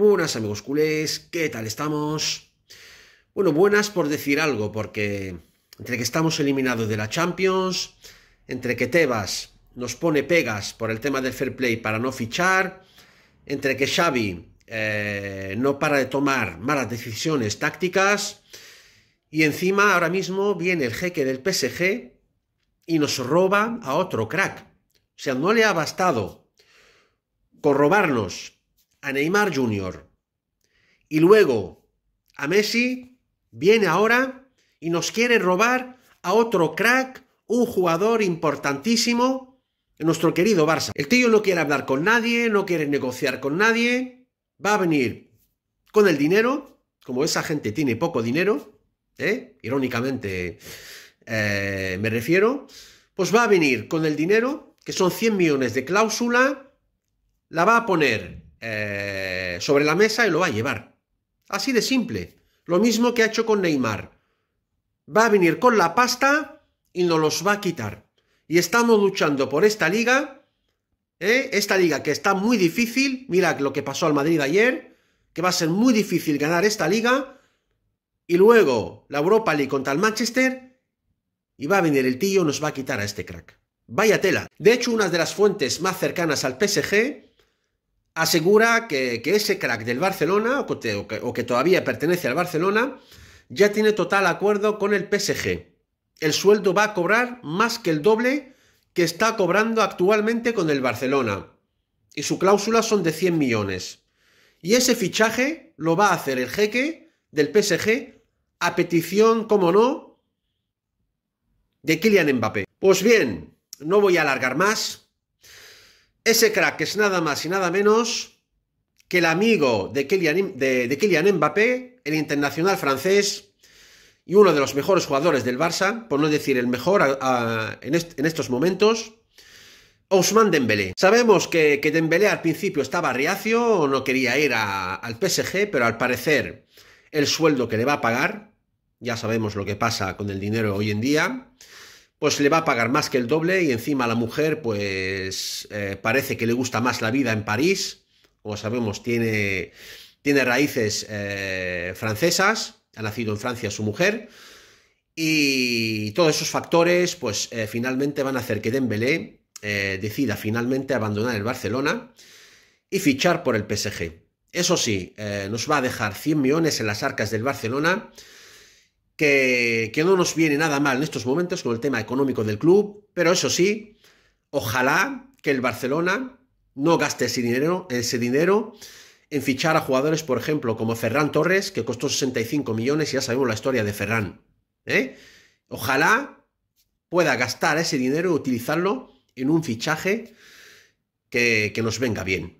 Buenas amigos culés, ¿qué tal estamos? Bueno, buenas por decir algo, porque entre que estamos eliminados de la Champions, entre que Tebas nos pone pegas por el tema del fair play para no fichar, entre que Xavi eh, no para de tomar malas decisiones tácticas, y encima ahora mismo viene el jeque del PSG y nos roba a otro crack. O sea, no le ha bastado con robarnos a Neymar Jr. Y luego a Messi viene ahora y nos quiere robar a otro crack, un jugador importantísimo nuestro querido Barça. El tío no quiere hablar con nadie, no quiere negociar con nadie, va a venir con el dinero, como esa gente tiene poco dinero, ¿eh? irónicamente eh, me refiero, pues va a venir con el dinero, que son 100 millones de cláusula, la va a poner eh, sobre la mesa y lo va a llevar. Así de simple. Lo mismo que ha hecho con Neymar. Va a venir con la pasta y nos los va a quitar. Y estamos luchando por esta liga, ¿eh? esta liga que está muy difícil. Mira lo que pasó al Madrid ayer, que va a ser muy difícil ganar esta liga. Y luego la Europa League contra el Manchester. Y va a venir el tío, nos va a quitar a este crack. Vaya tela. De hecho, una de las fuentes más cercanas al PSG asegura que, ese crack del Barcelona, o que, o que todavía pertenece al Barcelona, ya tiene total acuerdo con el PSG. El sueldo va a cobrar más que el doble que está cobrando actualmente con el Barcelona. Y su cláusula son de 100 millones. Y ese fichaje lo va a hacer el jeque del PSG a petición, como no, de Kylian Mbappé. Pues bien, no voy a alargar más. Ese crack es nada más y nada menos que el amigo de Kylian, em-, de, Mbappé, el internacional francés y uno de los mejores jugadores del Barça, por no decir el mejor en, estos momentos, Ousmane Dembélé. Sabemos que, Dembélé al principio estaba reacio, no quería ir al PSG, pero al parecer el sueldo que le va a pagar, ya sabemos lo que pasa con el dinero hoy en día, pues le va a pagar más que el doble y encima la mujer pues eh, parece que le gusta más la vida en París, como sabemos tiene, tiene raíces eh, francesas, ha nacido en Francia su mujer y todos esos factores pues eh, finalmente van a hacer que Dembélé decida finalmente abandonar el Barcelona y fichar por el PSG. Eso sí, nos va a dejar 100 millones en las arcas del Barcelona, que, no nos viene nada mal en estos momentos con el tema económico del club, pero eso sí, ojalá que el Barcelona no gaste ese dinero, en fichar a jugadores, por ejemplo, como Ferran Torres, que costó 65 millones, y ya sabemos la historia de Ferran. ¿eh? Ojalá pueda gastar ese dinero y utilizarlo en un fichaje que nos venga bien.